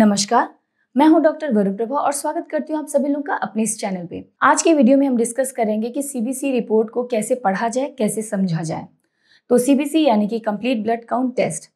नमस्कार मैं हूं डॉक्टर वरुण प्रभा और स्वागत करती हूं आप सभी लोगों का अपने इस चैनल पे आज के वीडियो में हम डिस्कस करेंगे कि सीबीसी रिपोर्ट को कैसे पढ़ा जाए कैसे समझा जाए तो सीबीसी यानी कि कंप्लीट ब्लड काउंट टेस्ट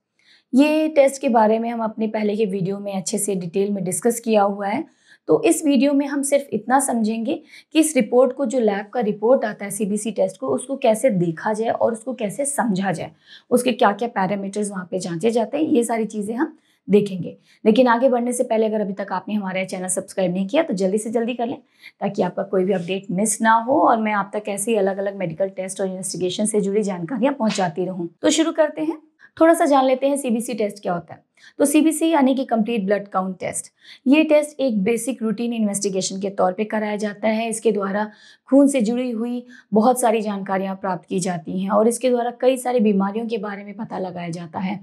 ये टेस्ट के बारे में हम अपने पहले के वीडियो में अच्छे से डिटेल में डिस्कस किया हुआ है तो इस वीडियो में हम सिर्फ इतना समझेंगे कि इस रिपोर्ट को जो लैब का रिपोर्ट आता है सीबीसी टेस्ट को उसको कैसे देखा जाए और उसको कैसे समझा जाए उसके क्या क्या पैरामीटर्स वहाँ पे जांचे जाते हैं ये सारी चीज़ें हम देखेंगे लेकिन आगे बढ़ने से पहले अगर अभी तक आपने हमारा चैनल सब्सक्राइब नहीं किया तो जल्दी से जल्दी कर लें ताकि आपका कोई भी अपडेट मिस ना हो और मैं आप तक ऐसे ही अलग अलग मेडिकल टेस्ट और इन्वेस्टिगेशन से जुड़ी जानकारियाँ पहुँचाती रहूँ तो शुरू करते हैं थोड़ा सा जान लेते हैं सीबीसी टेस्ट क्या होता है तो सीबीसी यानी कि कंप्लीट ब्लड काउंट टेस्ट ये टेस्ट एक बेसिक रूटीन इन्वेस्टिगेशन के तौर पे कराया जाता है इसके द्वारा खून से जुड़ी हुई बहुत सारी जानकारियाँ प्राप्त की जाती हैं और इसके द्वारा कई सारी बीमारियों के बारे में पता लगाया जाता है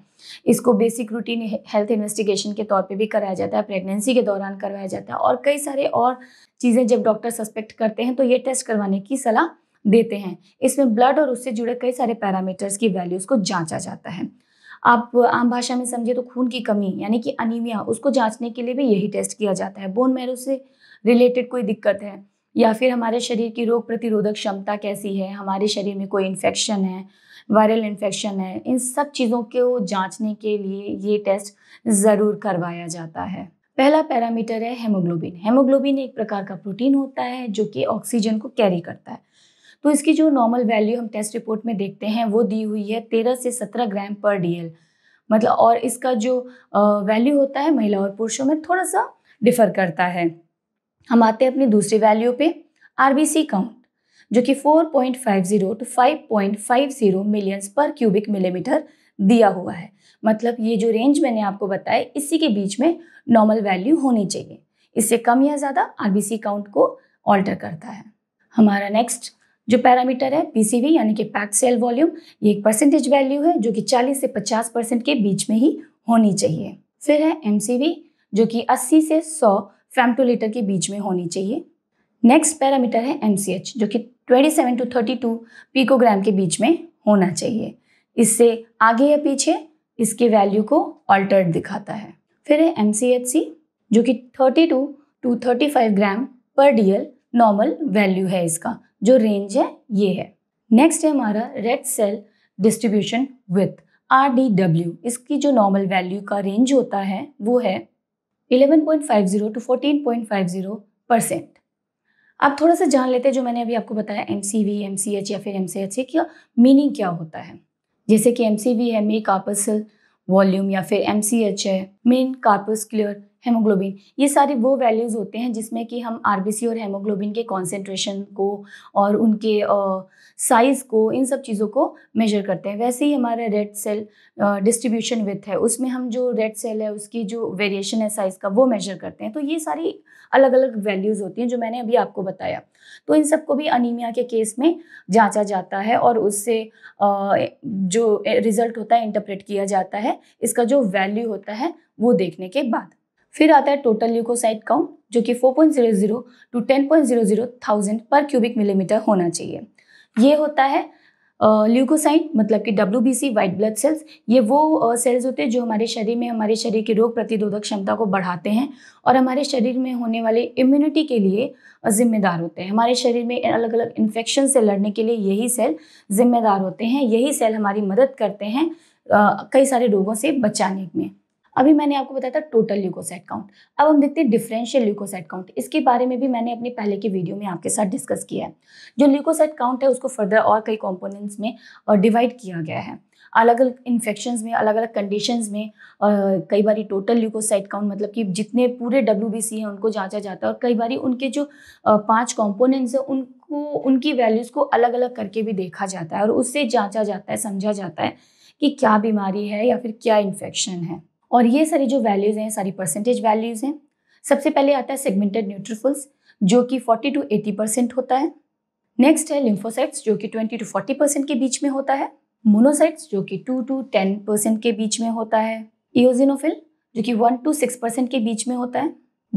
इसको बेसिक रूटीन हेल्थ इन्वेस्टिगेशन के तौर पर भी कराया जाता है प्रेगनेंसी के दौरान करवाया जाता है और कई सारे और चीज़ें जब डॉक्टर सस्पेक्ट करते हैं तो ये टेस्ट करवाने की सलाह देते हैं इसमें ब्लड और उससे जुड़े कई सारे पैरामीटर्स की वैल्यूज़ को जांचा जाता है आप आम भाषा में समझे तो खून की कमी यानी कि अनिमिया उसको जांचने के लिए भी यही टेस्ट किया जाता है बोन मैरो से रिलेटेड कोई दिक्कत है या फिर हमारे शरीर की रोग प्रतिरोधक क्षमता कैसी है हमारे शरीर में कोई इन्फेक्शन है वायरल इन्फेक्शन है इन सब चीज़ों को जांचने के लिए ये टेस्ट ज़रूर करवाया जाता है पहला पैरामीटर है हेमोग्लोबिन हेमोग्लोबिन एक प्रकार का प्रोटीन होता है जो कि ऑक्सीजन को कैरी करता है तो इसकी जो नॉर्मल वैल्यू हम टेस्ट रिपोर्ट में देखते हैं वो दी हुई है तेरह से सत्रह ग्राम पर डी मतलब और इसका जो वैल्यू होता है महिला और पुरुषों में थोड़ा सा डिफर करता है हम आते हैं अपनी दूसरी वैल्यू पे आर काउंट जो कि 4.50 to 5.50 millions per cubic millimetre दिया हुआ है मतलब ये जो रेंज मैंने आपको बताया इसी के बीच में नॉर्मल वैल्यू होनी चाहिए इससे कम या ज़्यादा आर काउंट को ऑल्टर करता है हमारा नेक्स्ट जो पैरामीटर है पीसीवी यानी कि पैक सेल वॉल्यूम ये एक परसेंटेज वैल्यू है जो कि 40 से 50 परसेंट के बीच में ही होनी चाहिए फिर है एम जो कि 80 से 100 लीटर के बीच में होनी चाहिए नेक्स्ट पैरामीटर है एम जो कि 27 टू 32 पिकोग्राम के बीच में होना चाहिए इससे आगे या पीछे इसके वैल्यू को ऑल्टर दिखाता है फिर है एम जो कि thirty two to five gram per dL normal value है इसका जो रेंज है ये है नेक्स्ट है हमारा red cell distribution with R D W इसकी जो नॉर्मल वैल्यू का रेंज होता है वो है 11.50 टू 14.50 परसेंट आप थोड़ा सा जान लेते हैं जो मैंने अभी आपको बताया M C V M C H या फिर एम सी एच का मीनिंग क्या होता है जैसे कि एम सी वी है मे कार्पसल वॉल्यूम या फिर एम सी एच है मेन क्लियर हेमोग्लोबिन ये सारे वो वैल्यूज़ होते हैं जिसमें कि हम आर और हेमोग्लोबिन के कॉन्सेंट्रेशन को और उनके साइज़ को इन सब चीज़ों को मेजर करते हैं वैसे ही हमारा रेड सेल डिस्ट्रीब्यूशन विथ है उसमें हम जो रेड सेल है उसकी जो वेरिएशन है साइज़ का वो मेजर करते हैं तो ये सारी अलग अलग वैल्यूज़ होती हैं जो मैंने अभी आपको बताया तो इन सबको भी अनिमिया के केस में जांचा जाता है और उससे जो रिज़ल्ट होता है इंटरप्रेट किया जाता है इसका जो वैल्यू होता है वो देखने के बाद फिर आता है टोटल ल्यूकोसाइट काउंट जो कि 4.00 to 10.00 thousand per cubic millimetre होना चाहिए ये होता है ल्यूकोसाइट मतलब कि W B C white blood cells ये वो सेल्स होते हैं जो हमारे शरीर में हमारे शरीर की रोग प्रतिरोधक क्षमता को बढ़ाते हैं और हमारे शरीर में होने वाले इम्यूनिटी के लिए जिम्मेदार होते हैं हमारे शरीर में अलग अलग इन्फेक्शन से लड़ने के लिए यही सेल जिम्मेदार होते हैं यही सेल हमारी मदद करते हैं कई सारे रोगों से बचाने में अभी मैंने आपको बताया था टोटल ल्यूकोसाइट काउंट अब हम देखते हैं डिफरेंशियल ल्यूकोसाइट काउंट इसके बारे में भी मैंने अपने पहले की वीडियो में आपके साथ डिस्कस किया है जो ल्यूकोसाइट काउंट है उसको फर्दर और कई कॉम्पोनेंट्स में डिवाइड किया गया है अलग अलग इन्फेक्शन में अलग अलग कंडीशन में और कई बार टोटल ल्यूकोसाइट काउंट मतलब कि जितने पूरे डब्ल्यू हैं उनको जांचा जाता है और कई बार उनके जो पाँच कॉम्पोनेंट्स हैं उनको उनकी वैल्यूज़ को अलग अलग करके भी देखा जाता है और उससे जांचा जाता है समझा जाता है कि क्या बीमारी है या फिर क्या इन्फेक्शन है और ये सारी जो वैल्यूज़ हैं सारी परसेंटेज वैल्यूज़ हैं सबसे पहले आता है सेगमेंटेड न्यूट्रोफिल्स जो कि 40 टू 80 परसेंट होता है नेक्स्ट है लिम्फोसाइट्स जो कि 20 टू 40 परसेंट के बीच में होता है मोनोसाइट्स जो कि 2 टू 10 परसेंट के बीच में होता है इोजिनोफिल जो कि 1 टू 6 परसेंट के बीच में होता है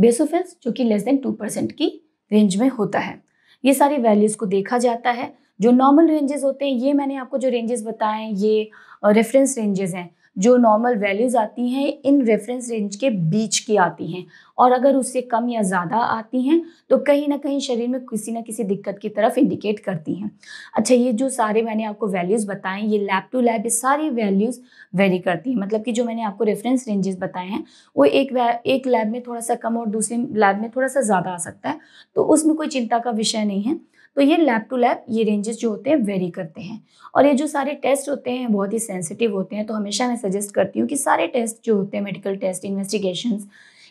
बेसोफिल्स जो कि लेस देन 2 परसेंट की रेंज में होता है ये सारी वैल्यूज़ को देखा जाता है जो नॉर्मल रेंजेस होते हैं ये मैंने आपको जो रेंजेस बताए हैं ये रेफरेंस रेंजेस हैं जो नॉर्मल वैल्यूज़ आती हैं इन रेफरेंस रेंज के बीच की आती हैं और अगर उससे कम या ज़्यादा आती हैं तो कहीं ना कहीं शरीर में किसी ना किसी दिक्कत की तरफ इंडिकेट करती हैं अच्छा ये जो सारे मैंने आपको वैल्यूज़ बताएं ये लैब टू लैब ये सारी वैल्यूज़ वेरी करती हैं मतलब कि जो मैंने आपको रेफरेंस रेंजेस बताए हैं वो एक एक लैब में थोड़ा सा कम और दूसरे लैब में थोड़ा सा ज़्यादा आ सकता है तो उसमें कोई चिंता का विषय नहीं है तो ये लैब टू लैब ये रेंजेस जो होते हैं वेरी करते हैं और ये जो सारे टेस्ट होते हैं बहुत ही सेंसिटिव होते हैं तो हमेशा मैं सजेस्ट करती हूँ कि सारे टेस्ट जो होते हैं मेडिकल टेस्ट इन्वेस्टिगेशन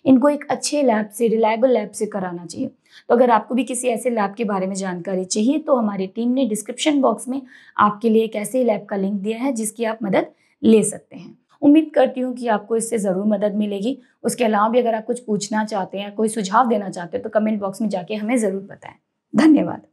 इनको एक अच्छे लैब से रिलायबल लैब से कराना चाहिए तो अगर आपको भी किसी ऐसे लैब के बारे में जानकारी चाहिए तो हमारी टीम ने डिस्क्रिप्शन बॉक्स में आपके लिए एक ऐसे लैब का लिंक दिया है जिसकी आप मदद ले सकते हैं उम्मीद करती हूँ कि आपको इससे ज़रूर मदद मिलेगी उसके अलावा भी अगर आप कुछ पूछना चाहते हैं कोई सुझाव देना चाहते हैं तो कमेंट बॉक्स में जाके हमें ज़रूर बताएं धन्यवाद